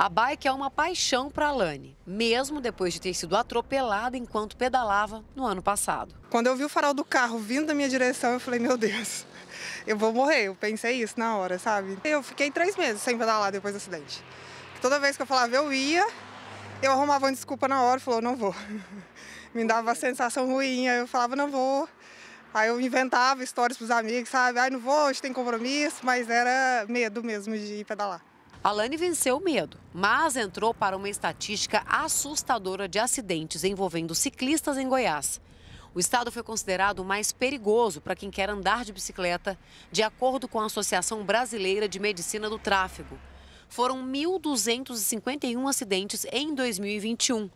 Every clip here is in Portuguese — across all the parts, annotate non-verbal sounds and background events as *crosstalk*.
A bike é uma paixão para Lani, mesmo depois de ter sido atropelada enquanto pedalava no ano passado. Quando eu vi o farol do carro vindo da minha direção, eu falei, meu Deus, eu vou morrer. Eu pensei isso na hora, sabe? Eu fiquei três meses sem pedalar depois do acidente. Toda vez que eu falava eu ia, eu arrumava uma desculpa na hora, falou, não vou. *laughs* Me dava uma sensação ruim, aí eu falava, não vou. Aí eu inventava histórias para os amigos, sabe? Ai, não vou, hoje tem compromisso, mas era medo mesmo de ir pedalar. Alane venceu o medo, mas entrou para uma estatística assustadora de acidentes envolvendo ciclistas em Goiás. O estado foi considerado o mais perigoso para quem quer andar de bicicleta, de acordo com a Associação Brasileira de Medicina do Tráfego. Foram 1.251 acidentes em 2021,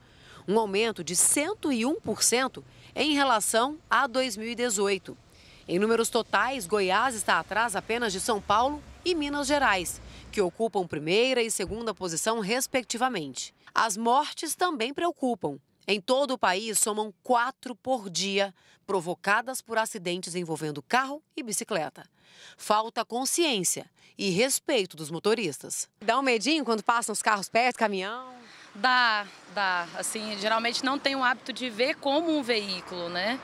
um aumento de 101% em relação a 2018. Em números totais, Goiás está atrás apenas de São Paulo e Minas Gerais, que ocupam primeira e segunda posição, respectivamente. As mortes também preocupam. Em todo o país, somam quatro por dia, provocadas por acidentes envolvendo carro e bicicleta. Falta consciência e respeito dos motoristas. Dá um medinho quando passam os carros perto, caminhão? Dá, dá. Assim, geralmente não tem o hábito de ver como um veículo, né?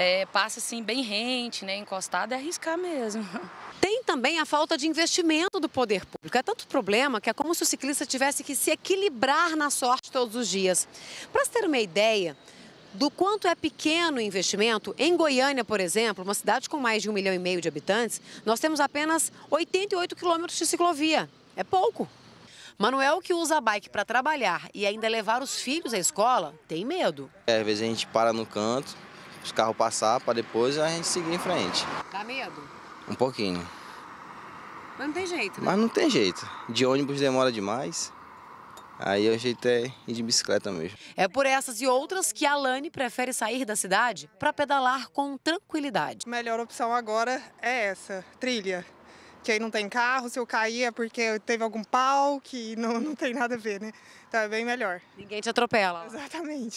é, passa assim bem rente, né, encostada, é arriscar mesmo. *laughs* Tem também a falta de investimento do poder público. É tanto problema que é como se o ciclista tivesse que se equilibrar na sorte todos os dias. Para se ter uma ideia, do quanto é pequeno o investimento, em Goiânia, por exemplo, uma cidade com mais de um milhão e meio de habitantes, nós temos apenas 88 quilômetros de ciclovia. É pouco. Manuel, que usa a bike para trabalhar e ainda levar os filhos à escola, tem medo. É, às vezes a gente para no canto, os carros passar para depois a gente seguir em frente. Dá medo? Um pouquinho. Mas não tem jeito, né? Mas não tem jeito. De ônibus demora demais. Aí jeito é ir de bicicleta mesmo. É por essas e outras que a Lani prefere sair da cidade para pedalar com tranquilidade. A melhor opção agora é essa, trilha. Que aí não tem carro, se eu cair é porque teve algum pau, que não, não tem nada a ver, né? Então é bem melhor. Ninguém te atropela. Exatamente.